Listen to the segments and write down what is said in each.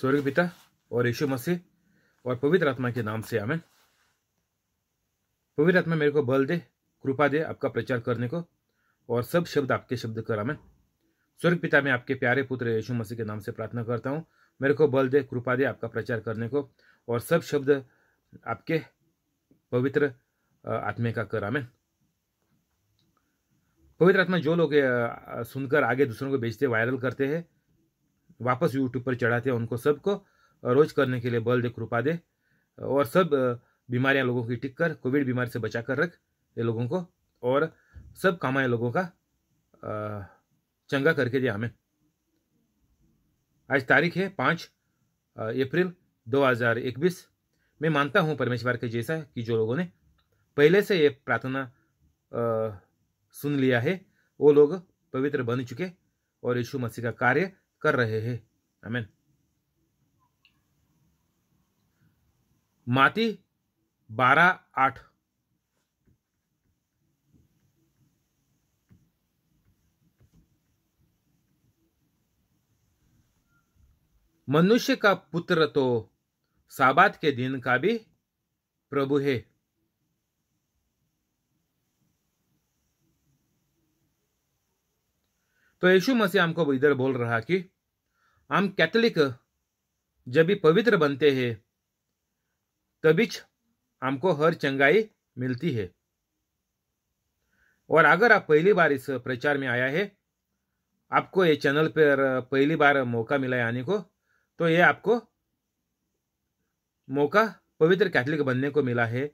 स्वर्ग पिता और यीशु मसीह और पवित्र आत्मा के नाम से आमेन पवित्र आत्मा मेरे को बल दे कृपा दे आपका प्रचार करने को और सब शब्द आपके शब्द कर आमेन स्वर्ग पिता मैं आपके प्यारे पुत्र यीशु मसीह के नाम से प्रार्थना करता हूँ मेरे को बल दे कृपा दे आपका प्रचार करने को और सब शब्द आपके पवित्र आत्मे का कर आमेन पवित्र आत्मा जो लोग सुनकर आगे दूसरों को बेचते वायरल करते हैं वापस यूट्यूब पर चढ़ाते हैं उनको सबको रोज करने के लिए बल दे कृपा दे और सब बीमारियां लोगों की टिक कर कोविड बीमारी से बचा कर रख ये लोगों को और सब कामाए लोगों का चंगा करके दिया हमें आज तारीख है पाँच अप्रैल 2021 मैं मानता हूँ परमेश्वर के जैसा कि जो लोगों ने पहले से ये प्रार्थना सुन लिया है वो लोग पवित्र बन चुके और यीशु मसीह का कार्य कर रहे हैं आमीन माती बारह आठ मनुष्य का पुत्र तो साबात के दिन का भी प्रभु है तो यीशु मसीह हमको इधर बोल रहा कि हम कैथलिक जब भी पवित्र बनते हैं तभी हमको हर चंगाई मिलती है और अगर आप पहली बार इस प्रचार में आया है आपको ये चैनल पर पहली बार मौका मिला है आने को तो ये आपको मौका पवित्र कैथलिक बनने को मिला है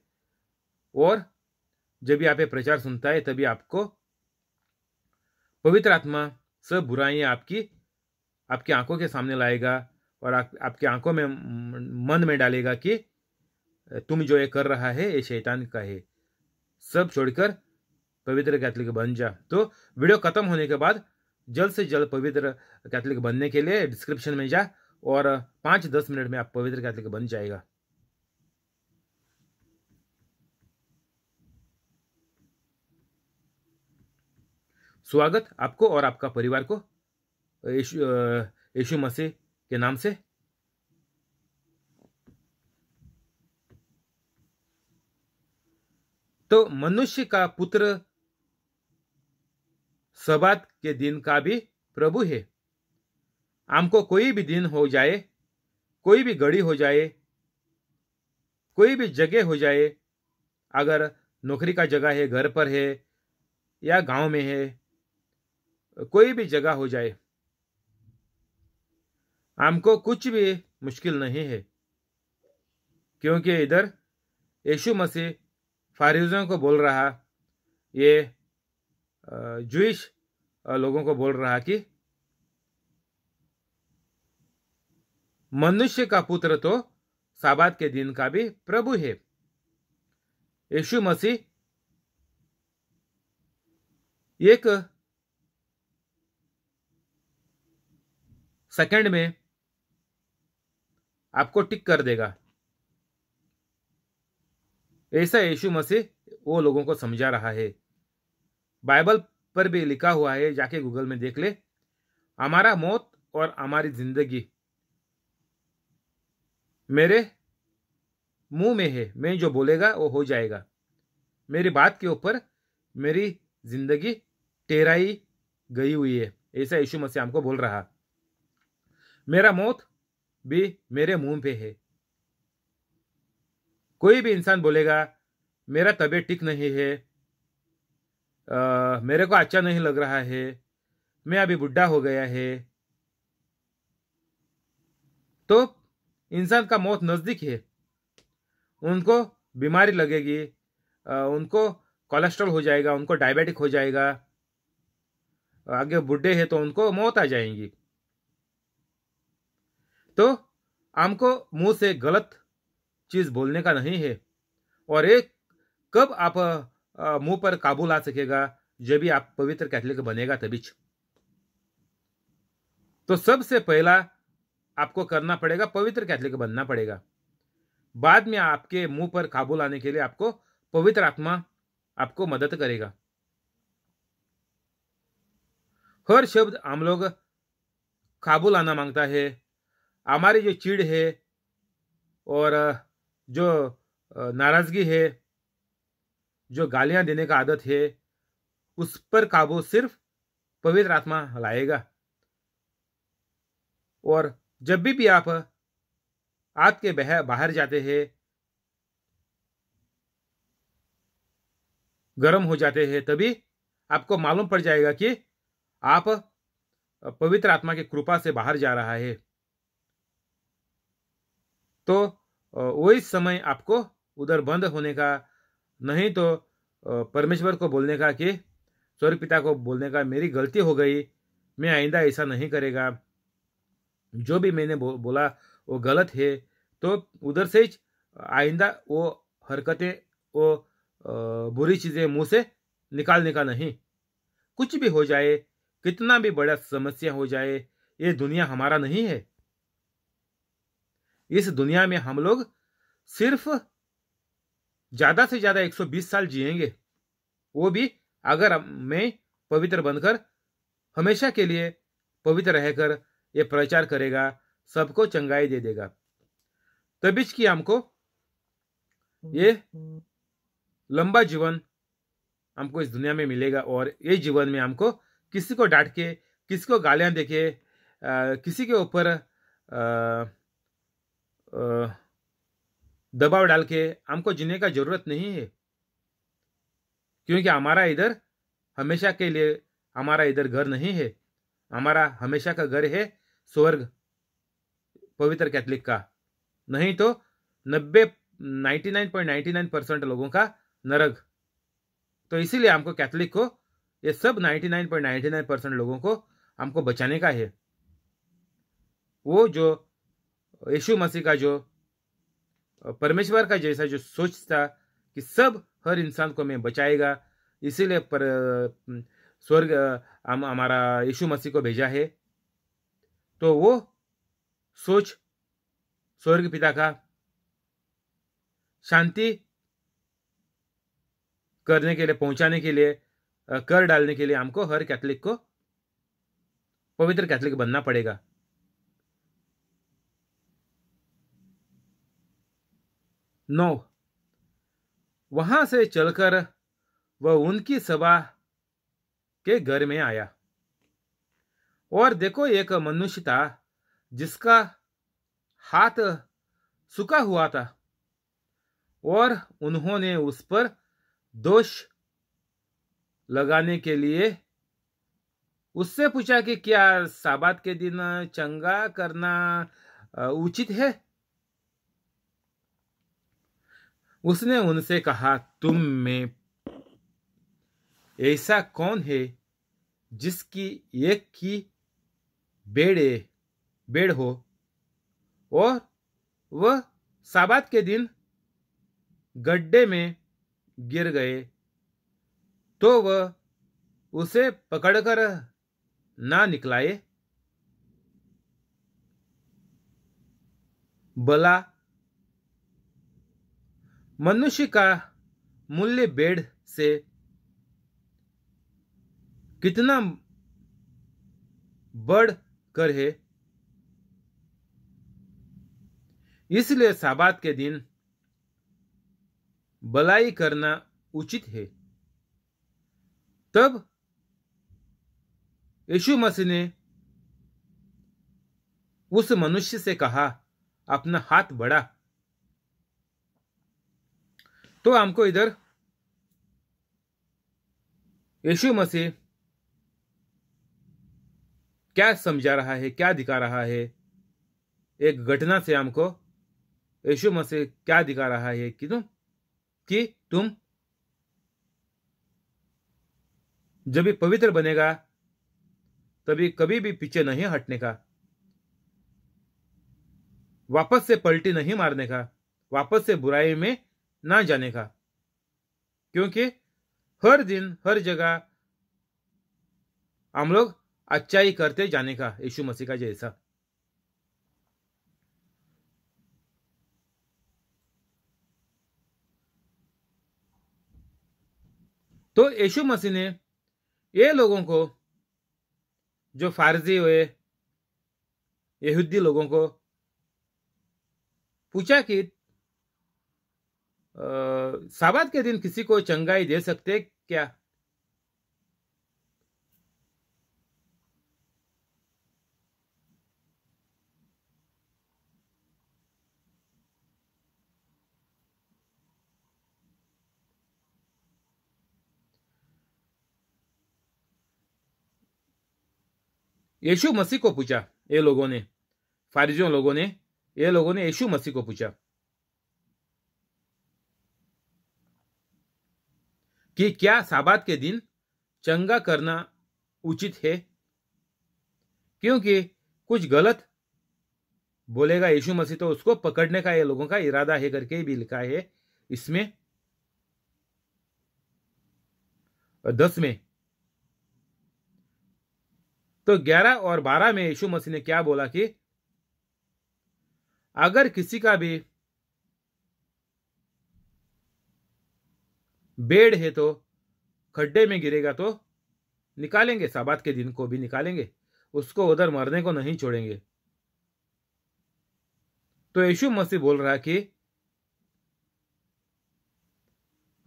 और जब भी आप ये प्रचार सुनता है तभी आपको पवित्र आत्मा सब बुराइयां आपकी आपकी आंखों के सामने लाएगा और आप, आपकी आंखों में मन में डालेगा कि तुम जो ये कर रहा है ये शैतान का है सब छोड़कर पवित्र कैथलिक बन जा तो वीडियो खत्म होने के बाद जल्द से जल्द पवित्र कैथलिक बनने के लिए डिस्क्रिप्शन में जा और पाँच दस मिनट में आप पवित्र कैथलिक बन जाएगा स्वागत आपको और आपका परिवार को यशु मसीह के नाम से तो मनुष्य का पुत्र सबात के दिन का भी प्रभु है हमको कोई भी दिन हो जाए कोई भी घड़ी हो जाए कोई भी जगह हो जाए अगर नौकरी का जगह है घर पर है या गांव में है कोई भी जगह हो जाए हमको कुछ भी मुश्किल नहीं है क्योंकि इधर यशु मसीह फारिजों को बोल रहा ये जुइश लोगों को बोल रहा कि मनुष्य का पुत्र तो साबात के दिन का भी प्रभु है यशु मसीह एक सेकंड में आपको टिक कर देगा ऐसा यीशु मसीह वो लोगों को समझा रहा है बाइबल पर भी लिखा हुआ है जाके गूगल में देख ले हमारा मौत और हमारी जिंदगी मेरे मुंह में है मैं जो बोलेगा वो हो जाएगा मेरी बात के ऊपर मेरी जिंदगी टेराई गई हुई है ऐसा यीशु मसीह हमको बोल रहा मेरा मौत भी मेरे मुंह पे है कोई भी इंसान बोलेगा मेरा तबीयत ठीक नहीं है आ, मेरे को अच्छा नहीं लग रहा है मैं अभी बुढ़ा हो गया है तो इंसान का मौत नज़दीक है उनको बीमारी लगेगी आ, उनको कोलेस्ट्रॉल हो जाएगा उनको डायबिटिक हो जाएगा आगे बुढ़े हैं तो उनको मौत आ जाएंगी तो आपको मुंह से गलत चीज बोलने का नहीं है और एक कब आप मुंह पर काबू ला सकेगा जब भी आप पवित्र कैथलिक बनेगा तभी तो सबसे पहला आपको करना पड़ेगा पवित्र कैथलिक बनना पड़ेगा बाद में आपके मुंह पर काबू लाने के लिए आपको पवित्र आत्मा आपको मदद करेगा हर शब्द हम लोग काबू लाना मांगता है हमारी जो चिड़ है और जो नाराज़गी है जो गालियां देने का आदत है उस पर काबू सिर्फ पवित्र आत्मा लाएगा और जब भी भी आप आग के बह बाहर जाते हैं गर्म हो जाते हैं तभी आपको मालूम पड़ जाएगा कि आप पवित्र आत्मा की कृपा से बाहर जा रहा है तो वही समय आपको उधर बंद होने का नहीं तो परमेश्वर को बोलने का कि स्वर्ग पिता को बोलने का मेरी गलती हो गई मैं आइंदा ऐसा नहीं करेगा जो भी मैंने बो, बोला वो गलत है तो उधर से ही आइंदा वो हरकतें वो बुरी चीज़ें मुंह से निकालने का नहीं कुछ भी हो जाए कितना भी बड़ा समस्या हो जाए ये दुनिया हमारा नहीं है इस दुनिया में हम लोग सिर्फ ज्यादा से ज्यादा 120 साल जिएंगे वो भी अगर मैं पवित्र बनकर हमेशा के लिए पवित्र रहकर ये प्रचार करेगा सबको चंगाई दे देगा तभी तो की हमको ये लंबा जीवन हमको इस दुनिया में मिलेगा और ये जीवन में हमको किसी को डांट के किसी को गालियां देके किसी के ऊपर दबाव डाल के हमको जीने का जरूरत नहीं है क्योंकि हमारा इधर हमेशा के लिए हमारा इधर घर नहीं है हमारा हमेशा का घर है स्वर्ग पवित्र कैथलिक का नहीं तो नब्बे ninety nine point ninety nine percent लोगों का नरक तो इसीलिए हमको कैथलिक को ये सब ninety nine point ninety nine percent लोगों को हमको बचाने का है वो जो यीशु मसीह का जो परमेश्वर का जैसा जो सोच था कि सब हर इंसान को मैं बचाएगा इसीलिए पर स्वर्ग हमारा आम, यीशु मसीह को भेजा है तो वो सोच स्वर्ग पिता का शांति करने के लिए पहुंचाने के लिए कर डालने के लिए हमको हर कैथलिक को पवित्र कैथलिक बनना पड़ेगा नौ वहां से चलकर वह उनकी सभा के घर में आया और देखो एक मनुष्य था जिसका हाथ सूखा हुआ था और उन्होंने उस पर दोष लगाने के लिए उससे पूछा कि क्या साबात के दिन चंगा करना उचित है उसने उनसे कहा तुम में ऐसा कौन है जिसकी एक की बेड़े बेड़ हो और वह साबात के दिन गड्ढे में गिर गए तो वह उसे पकड़कर ना निकलाए बला मनुष्य का मूल्य बेड़ से कितना बढ़ कर है इसलिए साबात के दिन भलाई करना उचित है तब यशु मसीह ने उस मनुष्य से कहा अपना हाथ बढ़ा तो हमको इधर यशु मसीह क्या समझा रहा है क्या दिखा रहा है एक घटना से हमको यशु मसीह क्या दिखा रहा है कि तुम कि तुम जब भी पवित्र बनेगा तभी कभी भी पीछे नहीं हटने का वापस से पलटी नहीं मारने का वापस से बुराई में ना जाने का क्योंकि हर दिन हर जगह हम लोग अच्छाई करते जाने का यीशु मसीह का जैसा तो यीशु मसीह ने ये लोगों को जो फारसी हुए यहूदी लोगों को पूछा कि सावाद के दिन किसी को चंगाई दे सकते क्या यीशु मसीह को पूछा ये लोगों ने फारिजों लोगों ने ये लोगों ने यीशु मसीह को पूछा कि क्या साबात के दिन चंगा करना उचित है क्योंकि कुछ गलत बोलेगा यीशु मसीह तो उसको पकड़ने का ये लोगों का इरादा है करके भी लिखा है इसमें दस में तो ग्यारह और बारह में यीशु मसीह ने क्या बोला कि अगर किसी का भी बेड़ है तो खड्डे में गिरेगा तो निकालेंगे साबात के दिन को भी निकालेंगे उसको उधर मरने को नहीं छोड़ेंगे तो यशु मसीह बोल रहा कि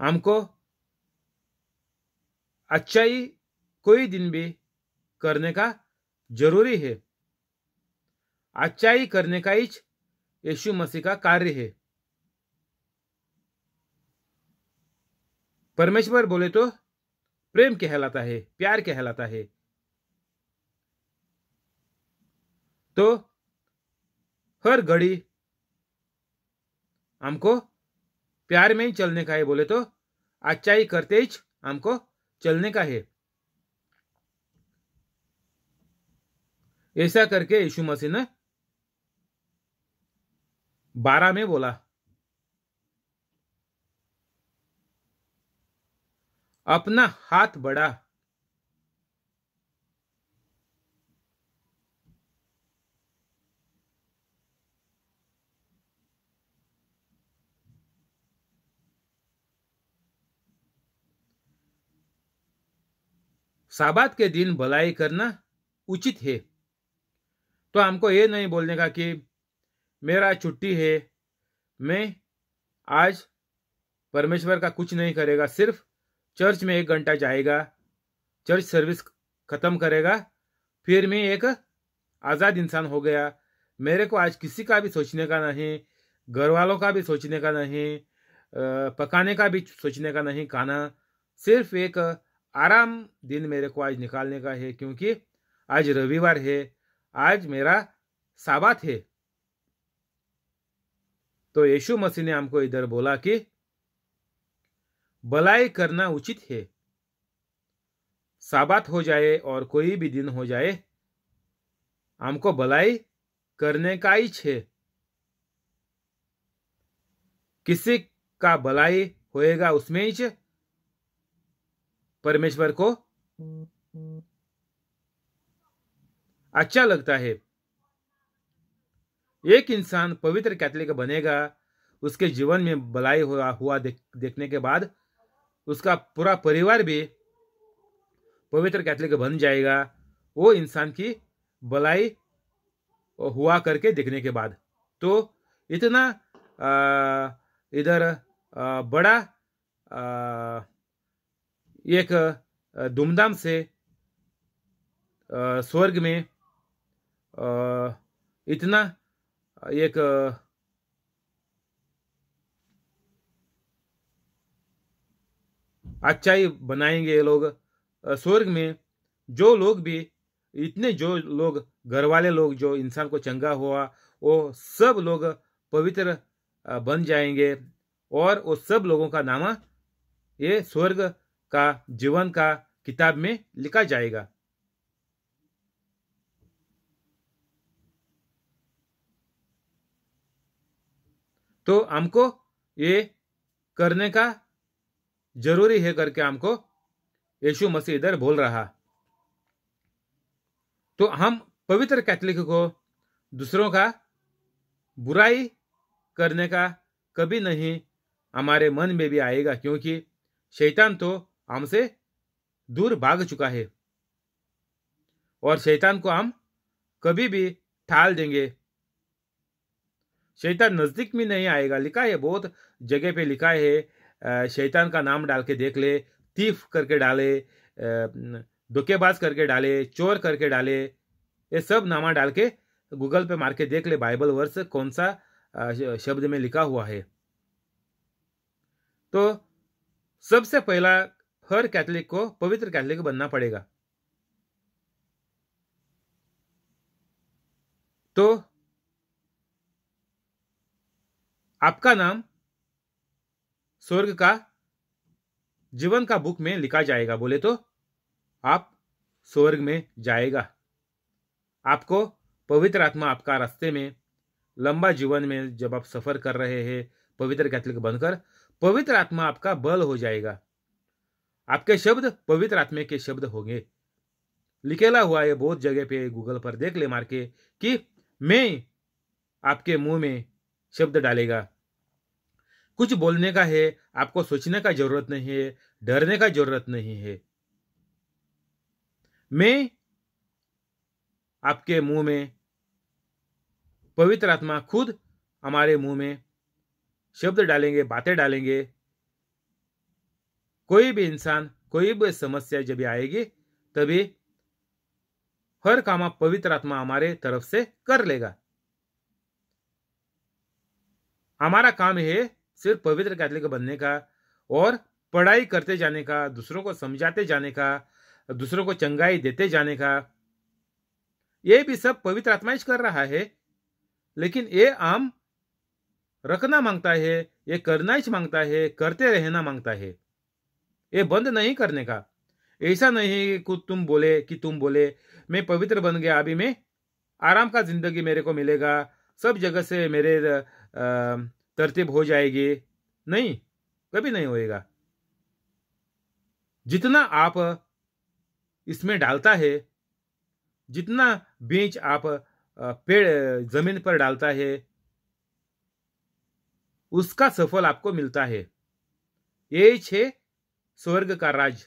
हमको अच्छाई कोई दिन भी करने का जरूरी है अच्छाई करने का ही यशु मसीह का कार्य है परमेश्वर बोले तो प्रेम कहलाता है प्यार कहलाता है तो हर घड़ी हमको प्यार में ही चलने का है बोले तो अच्छाई करते ही हमको चलने का है ऐसा करके यीशु मसीह ने बारह में बोला अपना हाथ बढ़ा साबात के दिन भलाई करना उचित है तो हमको ये नहीं बोलने का कि मेरा छुट्टी है मैं आज परमेश्वर का कुछ नहीं करेगा सिर्फ चर्च में एक घंटा जाएगा चर्च सर्विस खत्म करेगा फिर मैं एक आज़ाद इंसान हो गया मेरे को आज किसी का भी सोचने का नहीं घर वालों का भी सोचने का नहीं पकाने का भी सोचने का नहीं खाना सिर्फ एक आराम दिन मेरे को आज निकालने का है क्योंकि आज रविवार है आज मेरा साबात है तो यीशु मसीह ने हमको इधर बोला कि बलाई करना उचित है साबात हो जाए और कोई भी दिन हो जाए हमको बलाई करने का ही है किसी का बलाई होएगा उसमें ही परमेश्वर को अच्छा लगता है एक इंसान पवित्र कैथलिक बनेगा उसके जीवन में भलाई हुआ हुआ देख, देखने के बाद उसका पूरा परिवार भी पवित्र कैथलिक बन जाएगा वो इंसान की भलाई हुआ करके देखने के बाद तो इतना इधर बड़ा आ, एक धूमधाम से स्वर्ग में आ, इतना एक अच्छाई बनाएंगे ये लोग स्वर्ग में जो लोग भी इतने जो लोग घर वाले लोग जो इंसान को चंगा हुआ वो सब लोग पवित्र बन जाएंगे और वो सब लोगों का नामा ये स्वर्ग का जीवन का किताब में लिखा जाएगा तो हमको ये करने का जरूरी है करके हमको यीशु मसीह इधर बोल रहा तो हम पवित्र कैथलिक को दूसरों का बुराई करने का कभी नहीं हमारे मन में भी आएगा क्योंकि शैतान तो हमसे दूर भाग चुका है और शैतान को हम कभी भी ठाल देंगे शैतान नजदीक में नहीं आएगा लिखा है बहुत जगह पे लिखा है शैतान का नाम डाल के देख ले तीफ करके डाले धोखेबाज करके डाले चोर करके डाले ये सब नामा डाल के गूगल पे मार के देख ले बाइबल वर्स कौन सा शब्द में लिखा हुआ है तो सबसे पहला हर कैथलिक को पवित्र कैथलिक बनना पड़ेगा तो आपका नाम स्वर्ग का जीवन का बुक में लिखा जाएगा बोले तो आप स्वर्ग में जाएगा आपको पवित्र आत्मा आपका रास्ते में लंबा जीवन में जब आप सफर कर रहे हैं पवित्र कैथलिक बनकर पवित्र आत्मा आपका बल हो जाएगा आपके शब्द पवित्र आत्मा के शब्द होंगे लिखेला हुआ है बहुत जगह पे गूगल पर देख ले मार के कि मैं आपके मुंह में शब्द डालेगा कुछ बोलने का है आपको सोचने का जरूरत नहीं है डरने का जरूरत नहीं है मैं आपके मुंह में पवित्र आत्मा खुद हमारे मुंह में शब्द डालेंगे बातें डालेंगे कोई भी इंसान कोई भी समस्या जब आएगी तभी हर काम पवित्र आत्मा हमारे तरफ से कर लेगा हमारा काम है सिर्फ पवित्र कैथलिक बनने का और पढ़ाई करते जाने का दूसरों को समझाते जाने का दूसरों को चंगाई देते जाने का ये भी सब पवित्र आत्मा ही कर रहा है लेकिन ये आम रखना मांगता है ये करना ही मांगता है करते रहना मांगता है ये बंद नहीं करने का ऐसा नहीं कि तुम बोले कि तुम बोले मैं पवित्र बन गया अभी मैं आराम का जिंदगी मेरे को मिलेगा सब जगह से मेरे आ, तरतीब हो जाएगी नहीं कभी नहीं होएगा जितना आप इसमें डालता है जितना बीज आप पेड़ जमीन पर डालता है उसका सफल आपको मिलता है यही छे स्वर्ग का राज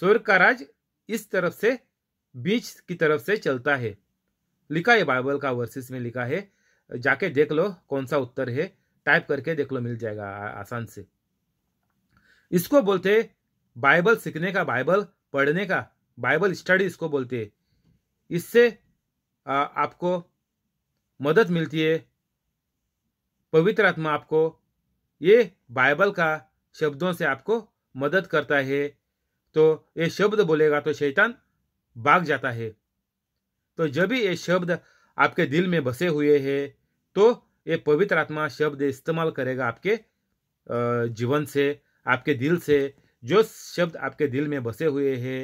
स्वर्ग का राज इस तरफ से बीच की तरफ से चलता है लिखा है बाइबल का वर्सेस में लिखा है जाके देख लो कौन सा उत्तर है टाइप करके देख लो मिल जाएगा आसान से इसको बोलते बाइबल सीखने का बाइबल पढ़ने का बाइबल स्टडी इसको बोलते है इससे आपको मदद मिलती है पवित्र आत्मा आपको ये बाइबल का शब्दों से आपको मदद करता है तो ये शब्द बोलेगा तो शैतान भाग जाता है तो जब भी ये शब्द आपके दिल में बसे हुए हैं तो ये पवित्र आत्मा शब्द इस्तेमाल करेगा आपके जीवन से आपके दिल से जो शब्द आपके दिल में बसे हुए हैं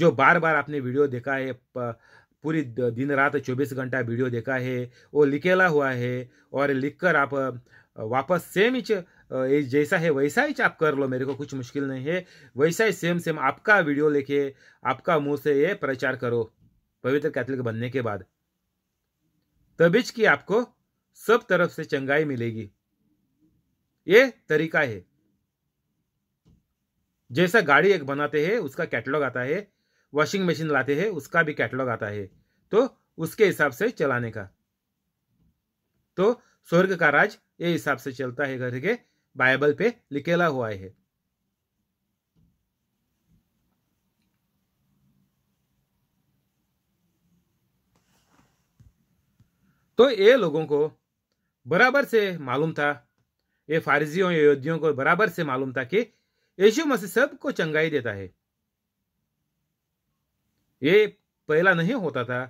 जो बार बार आपने वीडियो देखा है पूरी दिन रात 24 घंटा वीडियो देखा है वो लिखेला हुआ है और लिखकर आप वापस सेम ही जैसा है वैसा ही आप कर लो मेरे को कुछ मुश्किल नहीं है वैसा ही सेम सेम आपका वीडियो लेके आपका मुंह से ये प्रचार करो पवित्र कैथलिक बनने के बाद तबीज की आपको सब तरफ से चंगाई मिलेगी ये तरीका है जैसा गाड़ी एक बनाते हैं उसका कैटलॉग आता है वॉशिंग मशीन लाते हैं उसका भी कैटलॉग आता है तो उसके हिसाब से चलाने का तो स्वर्ग का राज ये हिसाब से चलता है घर के बाइबल पे लिखेला हुआ है तो ये लोगों को बराबर से मालूम था ये फारसियों योद्धियों को बराबर से मालूम था कि यशु मसीह सबको चंगाई देता है ये पहला नहीं होता था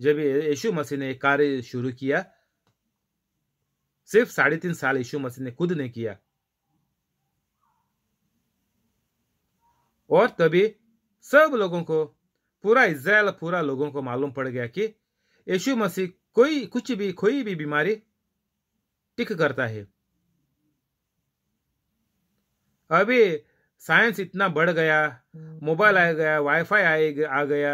जब यशु मसीह ने कार्य शुरू किया सिर्फ साढ़े तीन साल यशु मसीह ने खुद ने किया और तभी सब लोगों को पूरा इसराइल पूरा लोगों को मालूम पड़ गया कि यशु मसीह कोई कुछ भी कोई भी बीमारी टिक करता है अभी साइंस इतना बढ़ गया हम्म। मोबाइल आ गया वाईफाई आ गया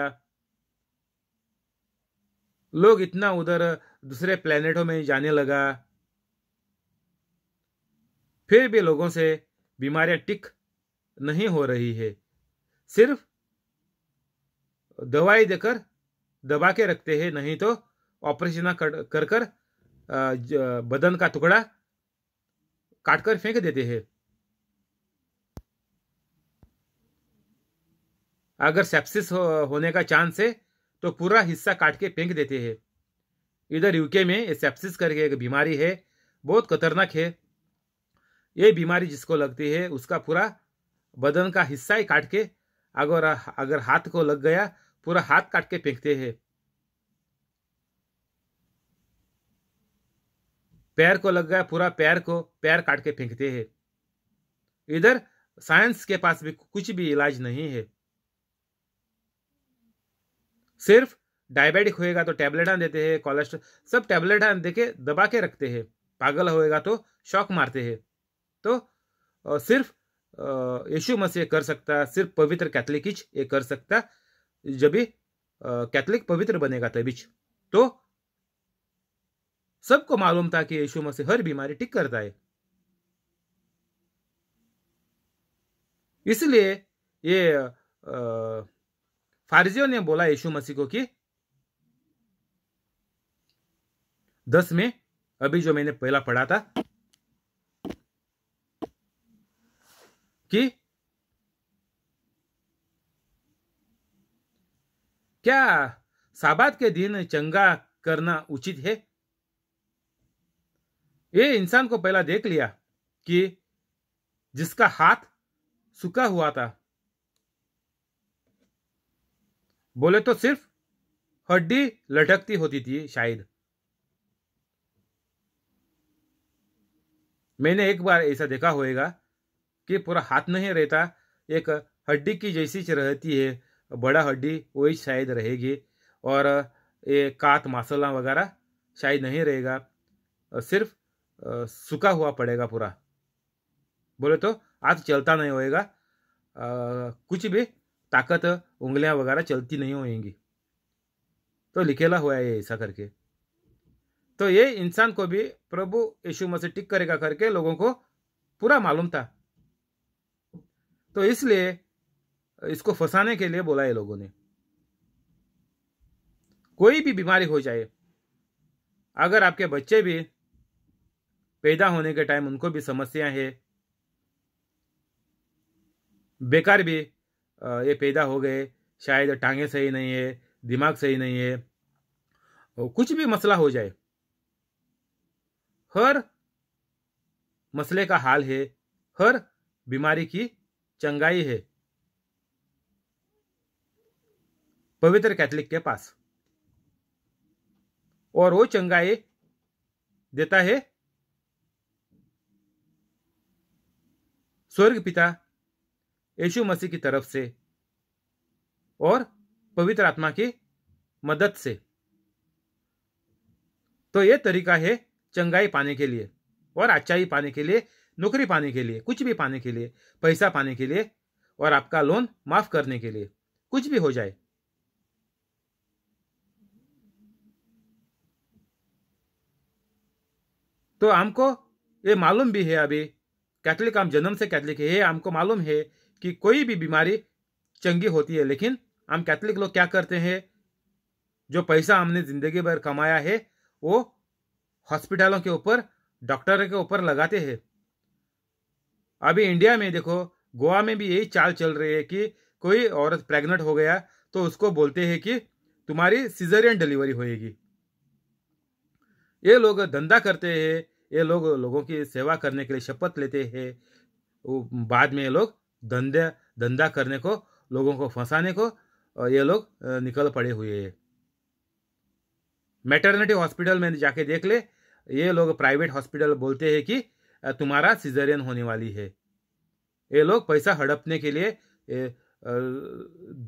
लोग इतना उधर दूसरे प्लेनेटों में जाने लगा फिर भी लोगों से बीमारियां टिक नहीं हो रही है सिर्फ दवाई देकर दबा के रखते हैं नहीं तो ऑपरेशन कर, कर कर बदन का टुकड़ा काटकर फेंक देते हैं अगर सेप्सिस हो, होने का चांस है तो पूरा हिस्सा काट के फेंक देते हैं इधर यूके में सेप्सिस करके एक बीमारी है बहुत खतरनाक है ये बीमारी जिसको लगती है उसका पूरा बदन का हिस्सा ही काट के अगर अगर हाथ को लग गया पूरा हाथ काट के फेंकते हैं पैर को लग गया पूरा पैर को पैर काट के फेंकते हैं इधर साइंस के पास भी कुछ भी इलाज नहीं है सिर्फ डायबिटिक होएगा तो टैबलेट देते हैं कोलेस्ट्रॉल सब टैबलेट दे के दबा के रखते हैं पागल होएगा तो शॉक मारते हैं तो सिर्फ यीशु मसीह कर सकता सिर्फ पवित्र कैथलिक ये कर सकता जब भी कैथलिक पवित्र बनेगा तभी तो सबको मालूम था कि यीशु मसीह हर बीमारी ठीक करता है इसलिए ये फारजियों ने बोला यीशु मसीह को कि दस में अभी जो मैंने पहला पढ़ा था कि क्या साबात के दिन चंगा करना उचित है ये इंसान को पहला देख लिया कि जिसका हाथ सूखा हुआ था बोले तो सिर्फ हड्डी लटकती होती थी शायद मैंने एक बार ऐसा देखा होएगा कि पूरा हाथ नहीं रहता एक हड्डी की जैसी रहती है बड़ा हड्डी वही शायद रहेगी और ये कात मासला वगैरह शायद नहीं रहेगा सिर्फ सूखा हुआ पड़ेगा पूरा बोले तो हाथ चलता नहीं होएगा कुछ भी ताकत उंगलियां वगैरह चलती नहीं होएंगी तो लिखेला हुआ है ऐसा करके तो ये इंसान को भी प्रभु यीशु मसीह टिक करेगा करके लोगों को पूरा मालूम था तो इसलिए इसको फंसाने के लिए बोला है लोगों ने कोई भी बीमारी हो जाए अगर आपके बच्चे भी पैदा होने के टाइम उनको भी समस्या है बेकार भी ये पैदा हो गए शायद टांगे सही नहीं है दिमाग सही नहीं है कुछ भी मसला हो जाए हर मसले का हाल है हर बीमारी की चंगाई है पवित्र कैथलिक के पास और वो चंगाई देता है स्वर्ग पिता यशु मसीह की तरफ से और पवित्र आत्मा की मदद से तो यह तरीका है चंगाई पाने के लिए और अच्छाई पाने के लिए नौकरी पाने के लिए कुछ भी पाने के लिए पैसा पाने के लिए और आपका लोन माफ करने के लिए कुछ भी हो जाए तो हमको ये मालूम भी है अभी कैथोलिक हम जन्म से कैथोलिक है हमको मालूम है कि कोई भी बीमारी चंगी होती है लेकिन हम कैथोलिक लोग क्या करते हैं जो पैसा हमने जिंदगी भर कमाया है वो हॉस्पिटलों के ऊपर डॉक्टर के ऊपर लगाते हैं अभी इंडिया में देखो गोवा में भी यही चाल चल रही है कि कोई औरत प्रेग्नेंट हो गया तो उसको बोलते हैं कि तुम्हारी सीजरियन डिलीवरी होएगी ये लोग धंधा करते हैं ये लोग लोगों की सेवा करने के लिए शपथ लेते हैं बाद में ये लोग धंधे धंधा करने को लोगों को फंसाने को ये लोग निकल पड़े हुए हैं मैटरनिटी हॉस्पिटल में जाके देख ले ये लोग प्राइवेट हॉस्पिटल बोलते हैं कि तुम्हारा सिजरियन होने वाली है ये लोग पैसा हड़पने के लिए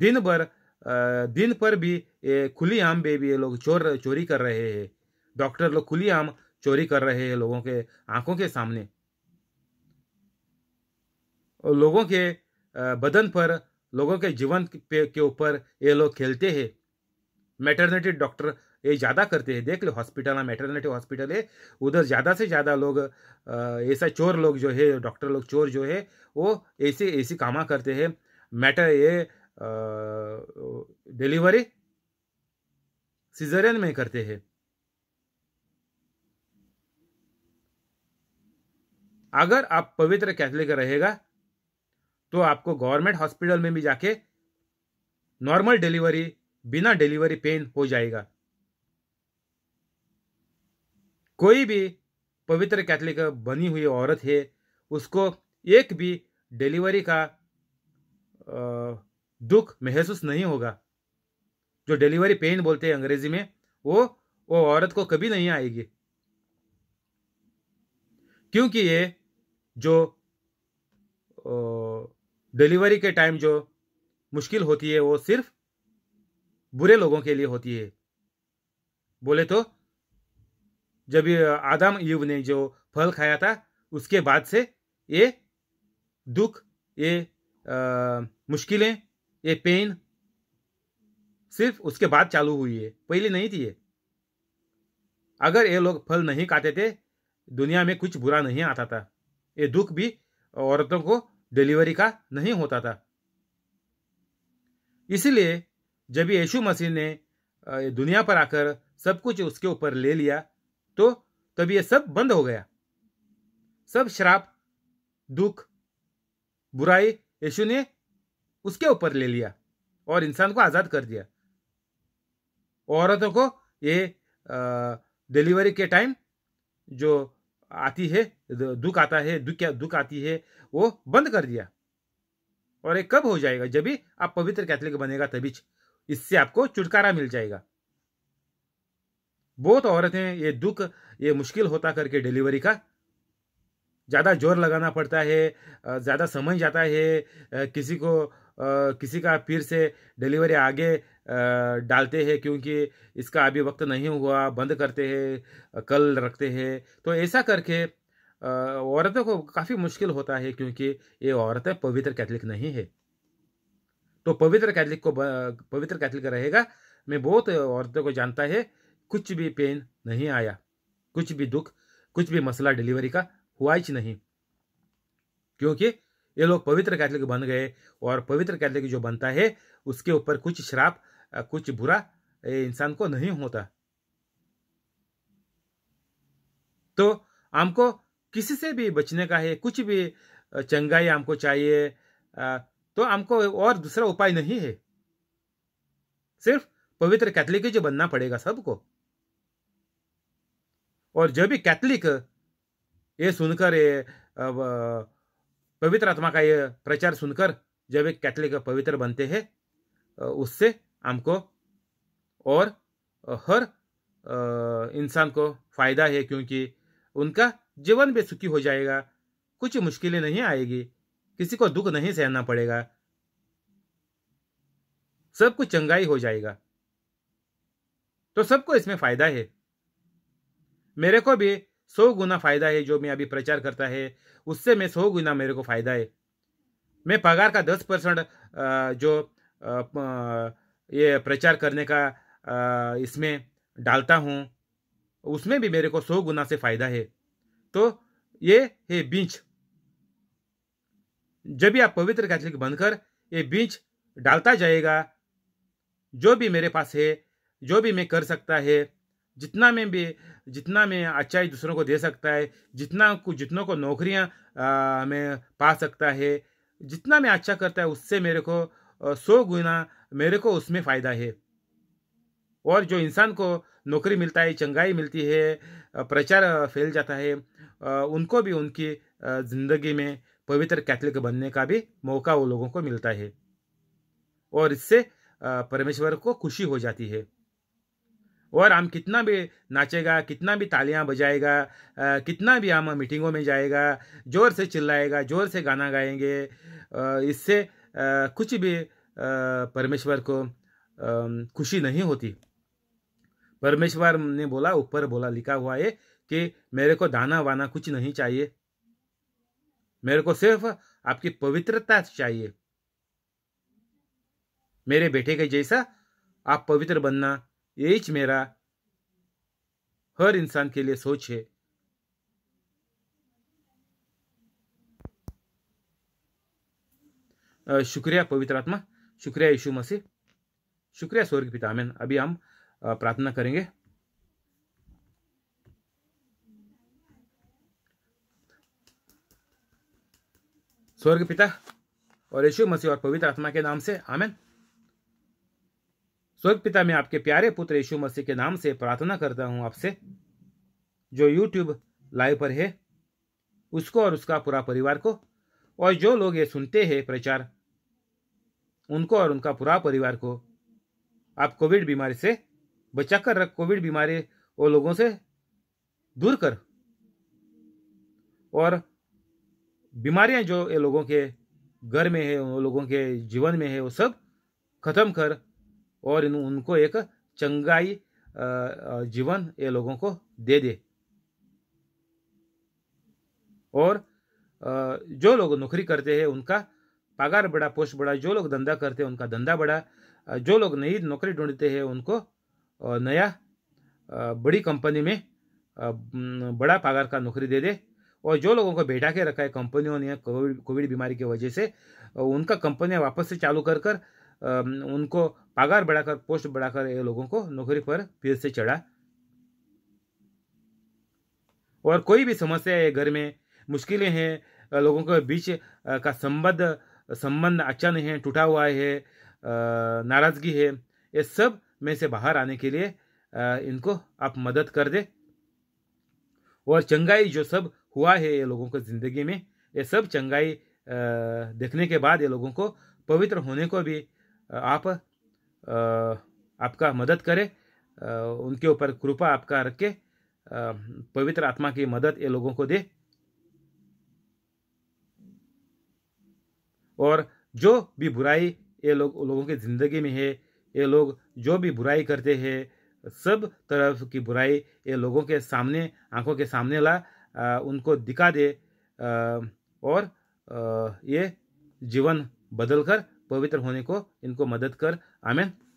दिन भर दिन पर भी खुली आम बेबी ये लोग चोर चोरी कर रहे हैं डॉक्टर लोग खुली आम चोरी कर रहे हैं लोगों के आंखों के सामने और लोगों के बदन पर लोगों के जीवन के ऊपर ये लोग खेलते हैं मैटरनिटी डॉक्टर ये ज़्यादा करते हैं देख लो हॉस्पिटल है मैटरनिटी हॉस्पिटल है उधर ज़्यादा से ज़्यादा लोग ऐसा चोर लोग जो है डॉक्टर लोग चोर जो है वो ऐसे ऐसी कामा करते हैं मैटर ये डिलीवरी सीजरियन में करते हैं अगर आप पवित्र कैथलिक रहेगा तो आपको गवर्नमेंट हॉस्पिटल में भी जाके नॉर्मल डिलीवरी बिना डिलीवरी पेन हो जाएगा कोई भी पवित्र कैथलिक बनी हुई औरत है उसको एक भी डिलीवरी का दुख महसूस नहीं होगा जो डिलीवरी पेन बोलते हैं अंग्रेजी में वो वो औरत को कभी नहीं आएगी क्योंकि ये जो डिलीवरी के टाइम जो मुश्किल होती है वो सिर्फ बुरे लोगों के लिए होती है बोले तो जब आदम युव ने जो फल खाया था उसके बाद से ये दुख ये मुश्किलें ये पेन सिर्फ उसके बाद चालू हुई है पहले नहीं थी ये अगर ये लोग फल नहीं खाते थे दुनिया में कुछ बुरा नहीं आता था ये दुख भी औरतों को डिलीवरी का नहीं होता था इसलिए जब यीशु मसीह ने दुनिया पर आकर सब कुछ उसके ऊपर ले लिया तो तब ये सब बंद हो गया सब श्राप दुख बुराई यीशु ने उसके ऊपर ले लिया और इंसान को आज़ाद कर दिया औरतों को ये डिलीवरी के टाइम जो आती है दुख आता है दुख क्या दुख आती है वो बंद कर दिया और ये कब हो जाएगा जब भी आप पवित्र कैथलिक बनेगा तभी इससे आपको छुटकारा मिल जाएगा बहुत औरतें ये दुख ये मुश्किल होता करके डिलीवरी का ज़्यादा जोर लगाना पड़ता है ज़्यादा समझ जाता है किसी को किसी का फिर से डिलीवरी आगे डालते हैं क्योंकि इसका अभी वक्त नहीं हुआ बंद करते हैं कल रखते हैं तो ऐसा करके औरतों को काफ़ी मुश्किल होता है क्योंकि ये औरतें पवित्र कैथलिक नहीं है तो पवित्र कैथलिक को पवित्र कैथलिक रहेगा मैं बहुत औरतों को जानता है कुछ भी पेन नहीं आया कुछ भी दुख कुछ भी मसला डिलीवरी का हुआ ही नहीं क्योंकि ये लोग पवित्र कैथलिक बन गए और पवित्र कैथलिक जो बनता है उसके ऊपर कुछ श्राप कुछ बुरा इंसान को नहीं होता तो हमको किसी से भी बचने का है कुछ भी चंगाई हमको चाहिए तो हमको और दूसरा उपाय नहीं है सिर्फ पवित्र कैथलिक ही जो बनना पड़ेगा सबको और जो भी कैथलिक ये सुनकर ये पवित्र आत्मा का ये प्रचार सुनकर जब एक कैथलिक पवित्र बनते हैं उससे हमको और हर इंसान को फ़ायदा है क्योंकि उनका जीवन भी सुखी हो जाएगा कुछ मुश्किलें नहीं आएगी किसी को दुख नहीं सहना पड़ेगा सब कुछ चंगाई हो जाएगा तो सबको इसमें फ़ायदा है मेरे को भी सौ गुना फ़ायदा है जो मैं अभी प्रचार करता है उससे मैं सौ गुना मेरे को फ़ायदा है मैं पगार का दस परसेंट जो ये प्रचार करने का इसमें डालता हूँ उसमें भी मेरे को सौ गुना से फायदा है तो ये है बीच जब भी आप पवित्र कैथलिक बनकर ये बीच डालता जाएगा जो भी मेरे पास है जो भी मैं कर सकता है जितना मैं भी जितना मैं अच्छाई दूसरों को दे सकता है जितना को जितनों को नौकरियां मैं पा सकता है जितना मैं अच्छा करता है उससे मेरे को सौ गुना मेरे को उसमें फ़ायदा है और जो इंसान को नौकरी मिलता है चंगाई मिलती है प्रचार फैल जाता है उनको भी उनकी ज़िंदगी में पवित्र कैथलिक बनने का भी मौका वो लोगों को मिलता है और इससे परमेश्वर को खुशी हो जाती है और हम कितना भी नाचेगा कितना भी तालियां बजाएगा कितना भी हम मीटिंगों में जाएगा ज़ोर से चिल्लाएगा ज़ोर से गाना गाएंगे इससे कुछ भी परमेश्वर को खुशी नहीं होती परमेश्वर ने बोला ऊपर बोला लिखा हुआ है कि मेरे को दाना वाना कुछ नहीं चाहिए मेरे को सिर्फ आपकी पवित्रता चाहिए मेरे बेटे के जैसा आप पवित्र बनना यही मेरा हर इंसान के लिए सोच है शुक्रिया पवित्र आत्मा शुक्रिया यीशु मसीह शुक्रिया स्वर्ग पिता आमेन अभी हम प्रार्थना करेंगे स्वर्ग पिता और यीशु मसीह और पवित्र आत्मा के नाम से आमेन स्वर्ग पिता मैं आपके प्यारे पुत्र यीशु मसीह के नाम से प्रार्थना करता हूं आपसे जो यूट्यूब लाइव पर है उसको और उसका पूरा परिवार को और जो लोग ये सुनते हैं प्रचार उनको और उनका पूरा परिवार को आप कोविड बीमारी से बचा कर रख कोविड बीमारी वो लोगों से दूर कर और बीमारियां जो ये लोगों के घर में है वो लोगों के जीवन में है वो सब खत्म कर और इन उनको एक चंगाई जीवन ये लोगों को दे दे और जो लोग नौकरी करते हैं उनका पगार बढ़ा पोस्ट बढ़ा जो लोग धंधा करते हैं उनका धंधा बढ़ा जो लोग नई नौकरी ढूंढते हैं उनको नया बड़ी कंपनी में बड़ा पगार का नौकरी दे दे और जो लोगों को बैठा के रखा है कंपनियों ने कोविड कोविड बीमारी की वजह से उनका कंपनियां वापस से चालू कर कर उनको पगार बढ़ाकर पोस्ट बढ़ाकर ये लोगों को नौकरी पर फिर से चढ़ा और कोई भी समस्या है घर में मुश्किलें हैं लोगों के बीच का संबंध संबंध अच्छा नहीं है टूटा हुआ है नाराज़गी है ये सब में से बाहर आने के लिए इनको आप मदद कर दे और चंगाई जो सब हुआ है ये लोगों को ज़िंदगी में ये सब चंगाई देखने के बाद ये लोगों को पवित्र होने को भी आप आपका मदद करें उनके ऊपर कृपा आपका रखे पवित्र आत्मा की मदद ये लोगों को दे और जो भी बुराई ये लोग लोगों की ज़िंदगी में है ये लोग जो भी बुराई करते हैं सब तरफ की बुराई ये लोगों के सामने आंखों के सामने ला आ, उनको दिखा दे आ, और आ, ये जीवन बदल कर पवित्र होने को इनको मदद कर आमेन